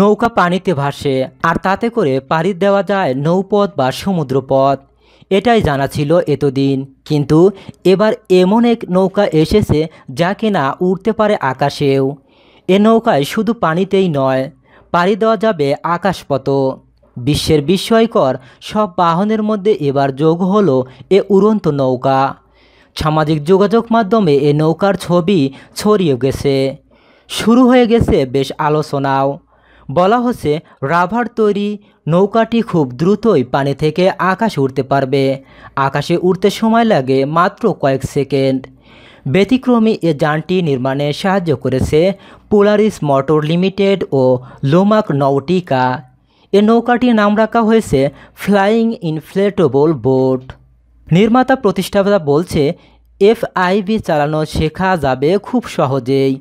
নৌকা পানিতে ভাসে আর তাতে করে পাড়ি দেওয়া যায় নৌপথ বা সমুদ্রপথ এটাই জানা ছিল এতদিন কিন্তু এবার এমন এক নৌকা এসেছে যা কিনা উড়তে পারে আকাশেও এ নৌকায় শুধু পানিতেই নয় পাড়ি দেওয়া যাবে আকাশপথ বিশ্বের বিস্ময়কর সব বাহনের মধ্যে এবার যোগ হলো এ উড়ন্ত নৌকা সামাজিক যোগাযোগ মাধ্যমে এ নৌকার ছবি ছড়িয়ে গেছে শুরু হয়ে গেছে বেশ আলোচনাও বলা হচ্ছে রাভার তৈরি নৌকাটি খুব দ্রুতই পানি থেকে আকাশে উঠতে পারবে আকাশে উঠতে সময় লাগে মাত্র কয়েক সেকেন্ড ব্যতিক্রমী এ যানটি নির্মাণে সাহায্য করেছে পোলারিস মোটর লিমিটেড ও লোমাক নৌটিকা এ নৌকাটির নাম রাখা হয়েছে ফ্লাইং ইনফ্লেটেবল বোট নির্মাতা প্রতিষ্ঠাতা বলছে এফআইভি চালানো শেখা যাবে খুব সহজেই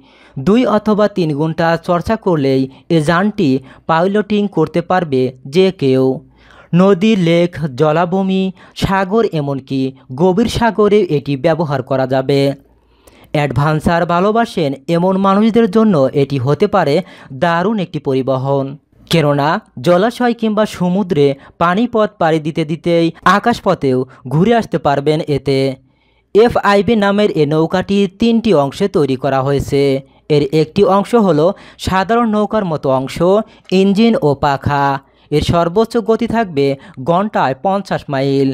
দুই অথবা তিন ঘন্টা চর্চা করলেই এ যানটি পাইলটিং করতে পারবে যে কেউ নদী লেক জলাভূমি সাগর এমনকি গভীর সাগরে এটি ব্যবহার করা যাবে অ্যাডভান্সার ভালোবাসেন এমন মানুষদের জন্য এটি হতে পারে দারুণ একটি পরিবহন কেননা জলাশয় কিংবা সমুদ্রে পানিপথ পাড়ি দিতে দিতেই আকাশপথেও ঘুরে আসতে পারবেন এতে এফআইবি নামের এ নৌকাটি তিনটি অংশে তৈরি করা হয়েছে এর একটি অংশ হল সাধারণ নৌকার মতো অংশ ইঞ্জিন ও পাখা এর সর্বোচ্চ গতি থাকবে ঘন্টায় পঞ্চাশ মাইল